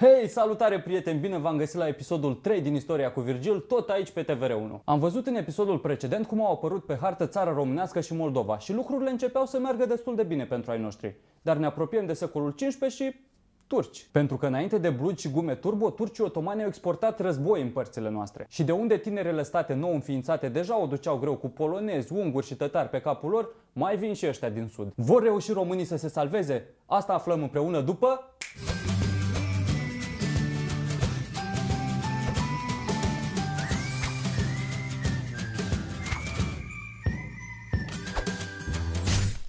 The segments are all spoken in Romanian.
Hei, salutare prieteni, bine v-am găsit la episodul 3 din istoria cu Virgil, tot aici pe TVR1. Am văzut în episodul precedent cum au apărut pe hartă țara românească și Moldova și lucrurile începeau să meargă destul de bine pentru ai noștri. Dar ne apropiem de secolul 15 și turci. Pentru că înainte de blugi și gume turbo, turcii otomani au exportat război în părțile noastre. Și de unde tinerele state nou înființate deja o duceau greu cu polonezi, unguri și tătari pe capul lor, mai vin și ăștia din sud. Vor reuși românii să se salveze? Asta aflăm împreună după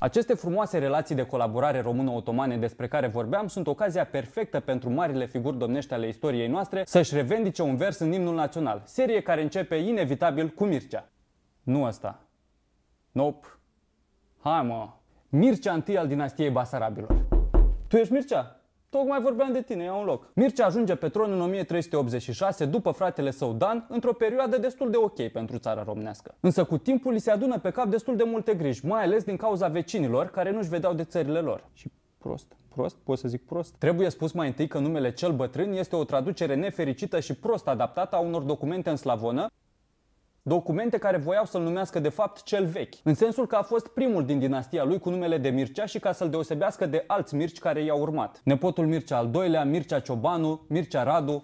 Aceste frumoase relații de colaborare română-otomane despre care vorbeam sunt ocazia perfectă pentru marile figuri domnești ale istoriei noastre să-și revendice un vers în imnul național, serie care începe inevitabil cu Mircea. Nu asta. Nope. Hai mă. Mircea I al dinastiei Basarabilor. Tu ești Mircea? Tocmai vorbeam de tine, ia un loc. Mircea ajunge pe tron în 1386 după fratele său Dan, într-o perioadă destul de ok pentru țara românească. Însă cu timpul li se adună pe cap destul de multe griji, mai ales din cauza vecinilor care nu-și vedeau de țările lor. Și prost prost? Pot să zic prost? Trebuie spus mai întâi că numele cel bătrân este o traducere nefericită și prost adaptată a unor documente în slavonă documente care voiau să-l numească de fapt cel vechi, în sensul că a fost primul din dinastia lui cu numele de Mircea și ca să-l deosebească de alți Mirci care i-au urmat. Nepotul Mircea al doilea, Mircea Ciobanu, Mircea Radu,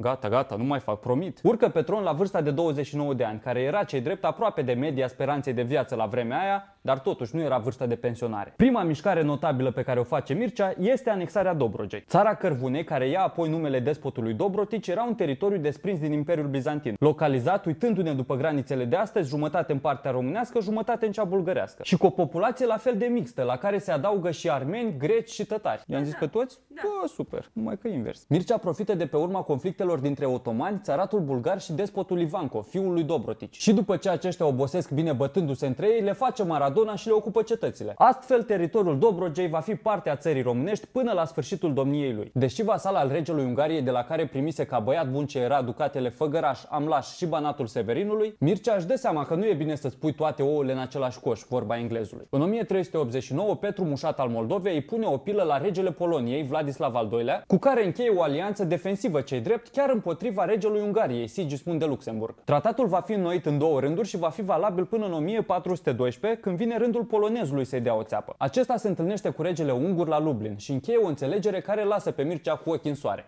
Gata, gata, nu mai fac, promit. Urcă pe tron la vârsta de 29 de ani, care era cei drept aproape de media speranței de viață la vremea aia, dar totuși nu era vârsta de pensionare. Prima mișcare notabilă pe care o face Mircea este anexarea Dobrogei. Țara Cărvune, care ia apoi numele despotului Dobrotici, era un teritoriu desprins din Imperiul Bizantin, localizat uitându-ne după granițele de astăzi, jumătate în partea românească, jumătate în cea bulgărească. Și cu o populație la fel de mixtă, la care se adaugă și armeni, greci și tătari. I-am zis pe da. toți? Da. Bă, super, numai că invers. Mircea profită de pe urma conflictelor dintre otomani, țaratul bulgar și despotul Ivanco, fiul lui Dobrotici. Și după ce aceștia obosesc bine bătându-se între ei, le face Maradona Cardona și le ocupă cetățile. Astfel, teritoriul Dobrogei va fi parte a țării românești până la sfârșitul domniei lui. Deși vasal al regelui Ungariei, de la care primise ca băiat bun ce era ducatele Făgăraș, Amlaș și Banatul Severinului, Mircea își dă seama că nu e bine să spui toate ouăle în același coș, vorba englezului. În 1389, Petru Mușat al Moldovei îi pune o pilă la regele Poloniei, Vladislav al II-lea, cu care încheie o alianță defensivă cei drept chiar împotriva regelui Ungariei, Sigismund de Luxemburg. Tratatul va fi înnoit în două rânduri și va fi valabil până în 1412, când vine rândul polonezului să-i dea o țeapă. Acesta se întâlnește cu regele ungur la Lublin și încheie o înțelegere care lasă pe Mircea cu ochii în soare.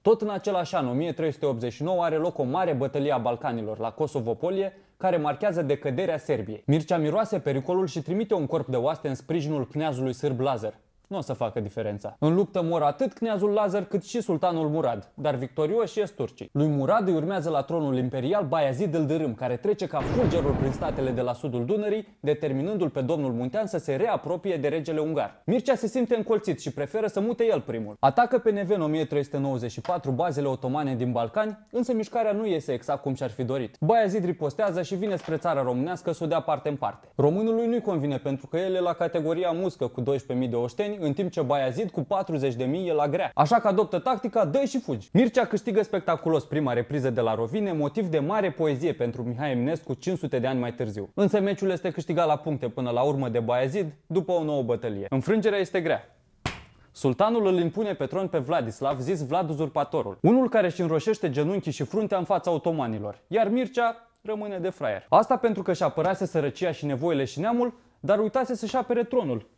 Tot în același an, 1389, are loc o mare bătălie a Balcanilor la Kosovopolie, care marchează decăderea Serbiei. Mircea miroase pericolul și trimite un corp de oaste în sprijinul cneazului sârb Lazar, nu o să facă diferența. În luptă mor atât Cneazul Lazar cât și sultanul Murad, dar victorioși ies turcii. Lui Murad îi urmează la tronul imperial Bayazid îl Dârâm, care trece ca fulgerul prin statele de la sudul Dunării, determinându-l pe domnul Muntean să se reapropie de regele ungar. Mircea se simte încolțit și preferă să mute el primul. Atacă pe Neven 1394 bazele otomane din Balcani, însă mișcarea nu iese exact cum și-ar fi dorit. Bayazid ripostează și vine spre țara românească să o dea parte în parte. Românului nu-i convine pentru că el e la categoria muscă cu 12.000 de oșteni, în timp ce Bayazid cu 40.000 e la grea. Așa că adoptă tactica, dă și fugi. Mircea câștigă spectaculos prima repriză de la Rovine, motiv de mare poezie pentru Mihai Eminescu 500 de ani mai târziu. Însă meciul este câștigat la puncte până la urmă de Bayazid după o nouă bătălie. Înfrângerea este grea. Sultanul îl impune pe tron pe Vladislav, zis Vlad uzurpatorul, unul care își înroșește genunchii și fruntea în fața otomanilor, iar Mircea rămâne de fraier. Asta pentru că și apărase sărăcia și nevoile și neamul, dar uitase să-și apere tronul,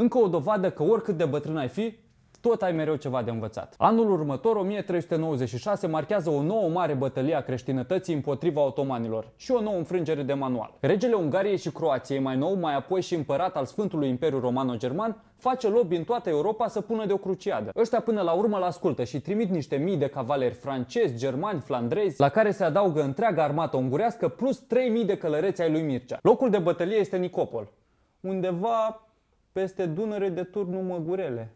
încă o dovadă că oricât de bătrân ai fi, tot ai mereu ceva de învățat. Anul următor, 1396, marchează o nouă mare bătălie a creștinătății împotriva otomanilor și o nouă înfrângere de manual. Regele Ungariei și Croației, mai nou, mai apoi și împărat al Sfântului Imperiu Romano-German, face lobby în toată Europa să pună de o cruciadă. Ăștia până la urmă l-ascultă și trimit niște mii de cavaleri francezi, germani, flandrezi, la care se adaugă întreaga armată ungurească plus 3000 de călăreți ai lui Mircea. Locul de bătălie este Nicopol, undeva peste Dunăre de turnul Măgurele.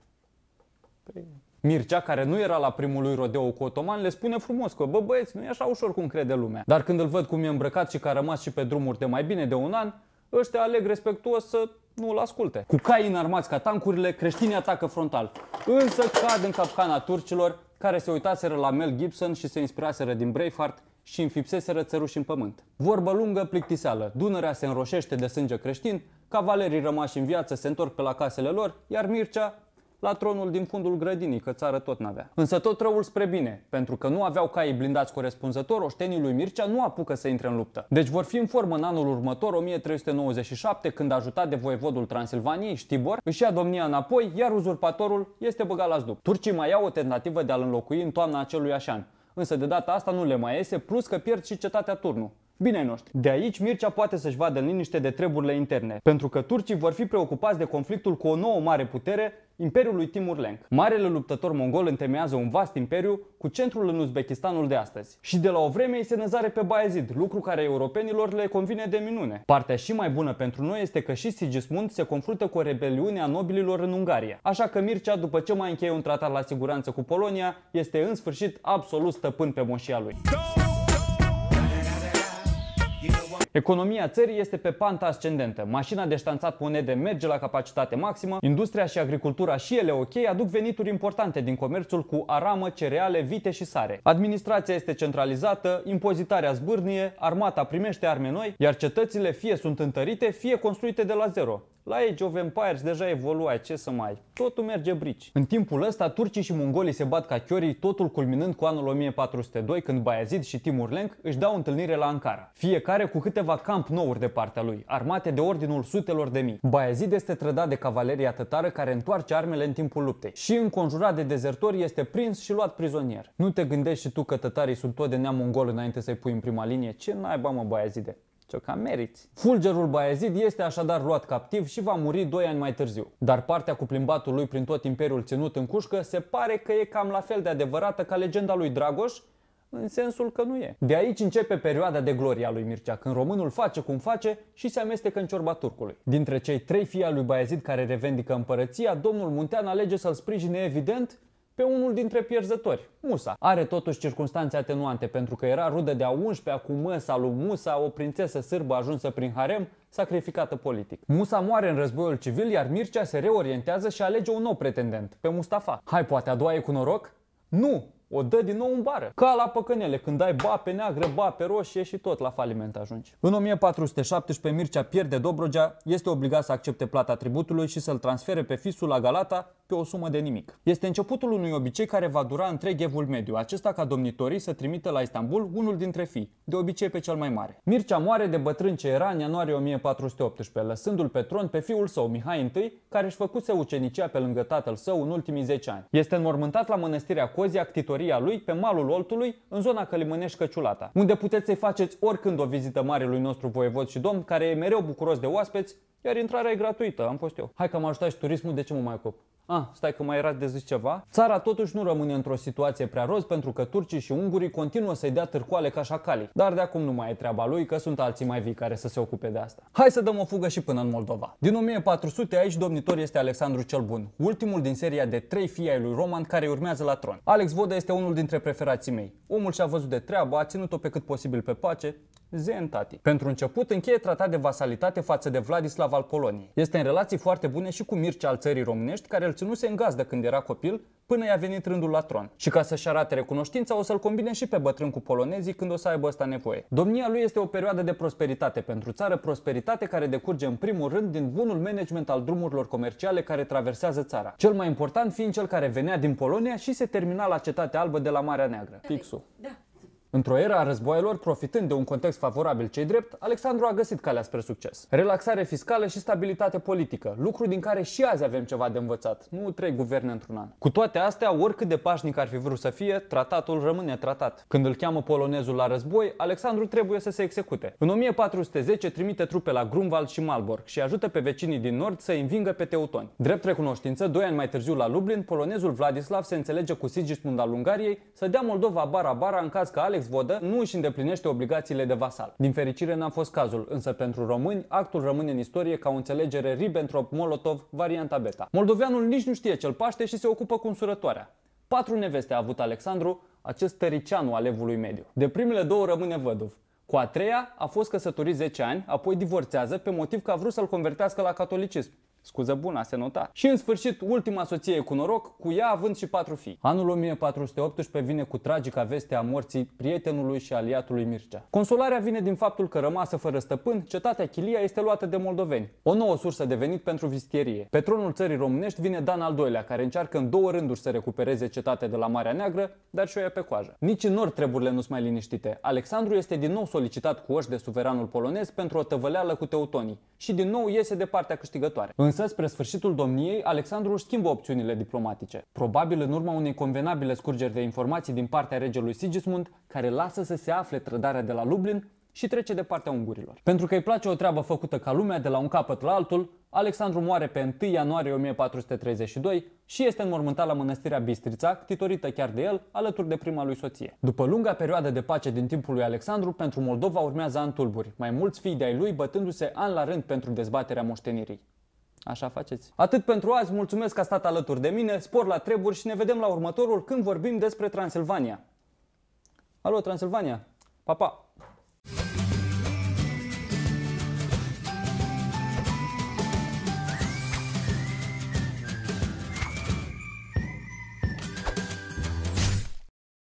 Păi... Mircea, care nu era la primul lui rodeo cu otoman, le spune frumos că, bă băieți, nu e așa ușor cum crede lumea. Dar când îl văd cum e îmbrăcat și că a rămas și pe drumuri de mai bine de un an, ăștia aleg respectuos să nu-l asculte. Cu cai înarmați ca tancurile, creștinii atacă frontal, însă cad în capcana turcilor, care se uitaseră la Mel Gibson și se inspiraseră din Braveheart și înfipseseră țăruși în pământ. Vorbă lungă, plictiseală, Dunărea se înroșește de sânge creștin, Cavalerii rămași în viață se întorc pe la casele lor, iar Mircea la tronul din fundul grădinii, că țară tot n-avea. Însă tot răul spre bine, pentru că nu aveau caii blindați corespunzător, oștenii lui Mircea nu apucă să intre în luptă. Deci vor fi în formă în anul următor, 1397, când ajutat de voievodul Transilvaniei, Știbor, își ia domnia înapoi, iar uzurpatorul este băgat la zdup. Turcii mai au o tentativă de a-l înlocui în toamna acelui așan, însă de data asta nu le mai iese, plus că pierd și cetatea Turnu, Bine noștri. De aici Mircea poate să-și vadă în liniște de treburile interne, pentru că turcii vor fi preocupați de conflictul cu o nouă mare putere, Imperiul lui Timur Lenk. Marele luptător mongol întemeiază un vast imperiu cu centrul în Uzbekistanul de astăzi. Și de la o vreme îi se năzare pe Bayezid, lucru care europenilor le convine de minune. Partea și mai bună pentru noi este că și Sigismund se confruntă cu o rebeliune a nobililor în Ungaria. Așa că Mircea, după ce mai încheie un tratat la siguranță cu Polonia, este în sfârșit absolut stăpân pe moșia lui. Go! Economia țării este pe panta ascendentă. Mașina de ștanțat monede merge la capacitate maximă, industria și agricultura și ele ok aduc venituri importante din comerțul cu aramă, cereale, vite și sare. Administrația este centralizată, impozitarea zbârnie, armata primește arme noi, iar cetățile fie sunt întărite, fie construite de la zero. La Age of Empires deja evoluai, ce să mai, totul merge brici. În timpul ăsta, turcii și mongolii se bat ca chiorii, totul culminând cu anul 1402, când Bayezid și Timur Lenk își dau întâlnire la Ankara, fiecare cu câteva camp nouri de partea lui, armate de ordinul sutelor de mii. Bayezid este trădat de cavaleria tătară care întoarce armele în timpul luptei și înconjurat de dezertori este prins și luat prizonier. Nu te gândești și tu că tătarii sunt tot de neam mongol înainte să-i pui în prima linie? Ce naiba mă, Bayezide? cam meriți. Fulgerul Bayezid este așadar luat captiv și va muri 2 ani mai târziu. Dar partea cu plimbatul lui prin tot imperiul ținut în cușcă se pare că e cam la fel de adevărată ca legenda lui Dragoș, în sensul că nu e. De aici începe perioada de gloria lui Mircea, când românul face cum face și se amestecă în ciorba turcului. Dintre cei trei fii al lui Bayezid care revendică împărăția, domnul Muntean alege să-l sprijine evident pe unul dintre pierzători, Musa. Are totuși circunstanțe atenuante pentru că era rudă de-a 11-a cu măsa lui Musa, o prințesă sârbă ajunsă prin harem, sacrificată politic. Musa moare în războiul civil, iar Mircea se reorientează și alege un nou pretendent, pe Mustafa. Hai, poate a doua e cu noroc? Nu! o dă din nou în bară. Ca la păcănele, când ai ba pe neagră, ba pe roșie și tot la faliment ajungi. În 1417 Mircea pierde Dobrogea, este obligat să accepte plata tributului și să-l transfere pe fisul la Galata pe o sumă de nimic. Este începutul unui obicei care va dura întreg evul mediu, acesta ca domnitorii să trimită la Istanbul unul dintre fii, de obicei pe cel mai mare. Mircea moare de bătrân ce era în ianuarie 1418, lăsându-l pe tron pe fiul său, Mihai I, care își făcuse ucenicia pe lângă tatăl său în ultimii 10 ani. Este înmormântat la mănăstirea Cozia, Actitorii călătoria lui pe malul Oltului, în zona Călimănești Căciulata, unde puteți să-i faceți oricând o vizită marelui nostru voievod și domn, care e mereu bucuros de oaspeți, iar intrarea e gratuită, am fost eu. Hai că am ajutat și turismul, de ce mă mai ocup? Ah, stai că mai era de zis ceva? Țara totuși nu rămâne într-o situație prea roz pentru că turcii și ungurii continuă să-i dea târcoale ca șacalii. Dar de acum nu mai e treaba lui că sunt alții mai vii care să se ocupe de asta. Hai să dăm o fugă și până în Moldova. Din 1400 aici domnitor este Alexandru cel Bun, ultimul din seria de trei fii ai lui Roman care urmează la tron. Alex Voda este unul dintre preferații mei. Omul și-a văzut de treabă, a ținut-o pe cât posibil pe pace, Zen, tati. Pentru început, încheie tratat de vasalitate față de Vladislav al Poloniei. Este în relații foarte bune și cu Mircea al țării românești, care îl ținuse în gazdă când era copil, până i-a venit rândul la tron. Și ca să-și arate recunoștința, o să-l combine și pe bătrân cu polonezii când o să aibă asta nevoie. Domnia lui este o perioadă de prosperitate pentru țară, prosperitate care decurge în primul rând din bunul management al drumurilor comerciale care traversează țara. Cel mai important fiind cel care venea din Polonia și se termina la Cetatea Albă de la Marea Neagră. Da. Fixul. Da. Într-o era a războaielor, profitând de un context favorabil cei drept, Alexandru a găsit calea spre succes. Relaxare fiscală și stabilitate politică, lucru din care și azi avem ceva de învățat, nu trei guverne într-un an. Cu toate astea, oricât de pașnic ar fi vrut să fie, tratatul rămâne tratat. Când îl cheamă polonezul la război, Alexandru trebuie să se execute. În 1410 trimite trupe la Grunwald și Malborg și ajută pe vecinii din nord să învingă pe teutoni. Drept recunoștință, doi ani mai târziu la Lublin, polonezul Vladislav se înțelege cu Sigismund al Ungariei să dea Moldova bara-bara în caz că Alex Vodă nu își îndeplinește obligațiile de vasal. Din fericire n-a fost cazul, însă pentru români, actul rămâne în istorie ca o înțelegere Ribbentrop-Molotov, varianta beta. Moldoveanul nici nu știe cel paște și se ocupă cu însurătoarea. Patru neveste a avut Alexandru, acest tăricianu al evului mediu. De primele două rămâne văduv. Cu a treia a fost căsătorit 10 ani, apoi divorțează pe motiv că a vrut să-l convertească la catolicism. Scuză bună, se nota. Și în sfârșit, ultima soție cu noroc, cu ea având și patru fii. Anul 1418 vine cu tragica veste a morții prietenului și aliatului Mircea. Consolarea vine din faptul că rămasă fără stăpân, cetatea Chilia este luată de moldoveni. O nouă sursă de venit pentru vistierie. Pe tronul țării românești vine Dan al doilea, care încearcă în două rânduri să recupereze cetatea de la Marea Neagră, dar și o ia pe coajă. Nici în nord treburile nu sunt mai liniștite. Alexandru este din nou solicitat cu oși de suveranul polonez pentru o tăvăleală cu teutonii și din nou iese de partea câștigătoare. În Însă, spre sfârșitul domniei, Alexandru își schimbă opțiunile diplomatice, probabil în urma unei convenabile scurgeri de informații din partea regelui Sigismund, care lasă să se afle trădarea de la Lublin și trece de partea ungurilor. Pentru că îi place o treabă făcută ca lumea de la un capăt la altul, Alexandru moare pe 1 ianuarie 1432 și este înmormântat la mănăstirea Bistrița, titorită chiar de el, alături de prima lui soție. După lunga perioadă de pace din timpul lui Alexandru, pentru Moldova urmează an tulburi, mai mulți fii de-ai lui bătându-se an la rând pentru dezbaterea moștenirii. Așa faceți. Atât pentru azi, mulțumesc că a stat alături de mine, spor la treburi și ne vedem la următorul când vorbim despre Transilvania. Alo, Transilvania! Pa, pa!